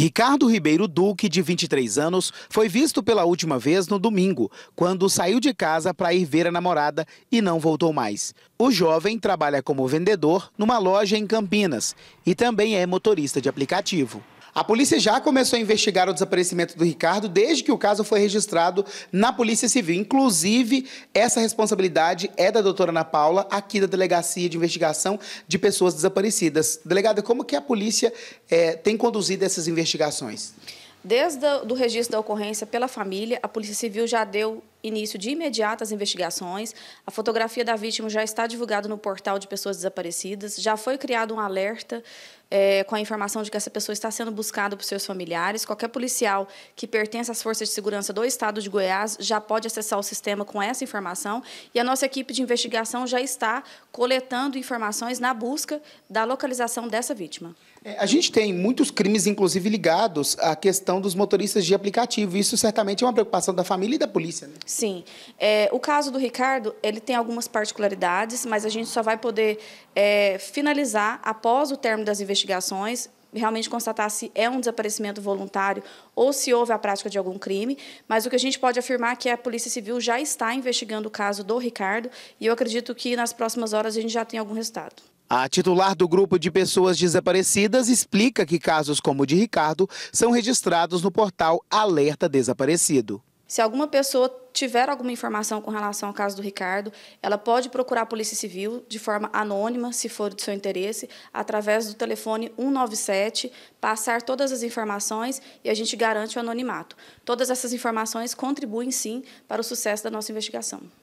Ricardo Ribeiro Duque, de 23 anos, foi visto pela última vez no domingo, quando saiu de casa para ir ver a namorada e não voltou mais. O jovem trabalha como vendedor numa loja em Campinas e também é motorista de aplicativo. A polícia já começou a investigar o desaparecimento do Ricardo desde que o caso foi registrado na Polícia Civil. Inclusive, essa responsabilidade é da doutora Ana Paula, aqui da Delegacia de Investigação de Pessoas Desaparecidas. Delegada, como que a polícia é, tem conduzido essas investigações? Desde o registro da ocorrência pela família, a Polícia Civil já deu início de imediato às investigações. A fotografia da vítima já está divulgada no portal de pessoas desaparecidas. Já foi criado um alerta é, com a informação de que essa pessoa está sendo buscada por seus familiares. Qualquer policial que pertence às forças de segurança do estado de Goiás já pode acessar o sistema com essa informação. E a nossa equipe de investigação já está coletando informações na busca da localização dessa vítima. É, a gente tem muitos crimes, inclusive, ligados à questão dos motoristas de aplicativo. Isso certamente é uma preocupação da família e da polícia, né? Sim. É, o caso do Ricardo, ele tem algumas particularidades, mas a gente só vai poder é, finalizar após o término das investigações investigações realmente constatar se é um desaparecimento voluntário ou se houve a prática de algum crime, mas o que a gente pode afirmar é que a Polícia Civil já está investigando o caso do Ricardo e eu acredito que nas próximas horas a gente já tem algum resultado. A titular do grupo de pessoas desaparecidas explica que casos como o de Ricardo são registrados no portal Alerta Desaparecido. Se alguma pessoa tiver alguma informação com relação ao caso do Ricardo, ela pode procurar a Polícia Civil de forma anônima, se for do seu interesse, através do telefone 197, passar todas as informações e a gente garante o anonimato. Todas essas informações contribuem, sim, para o sucesso da nossa investigação.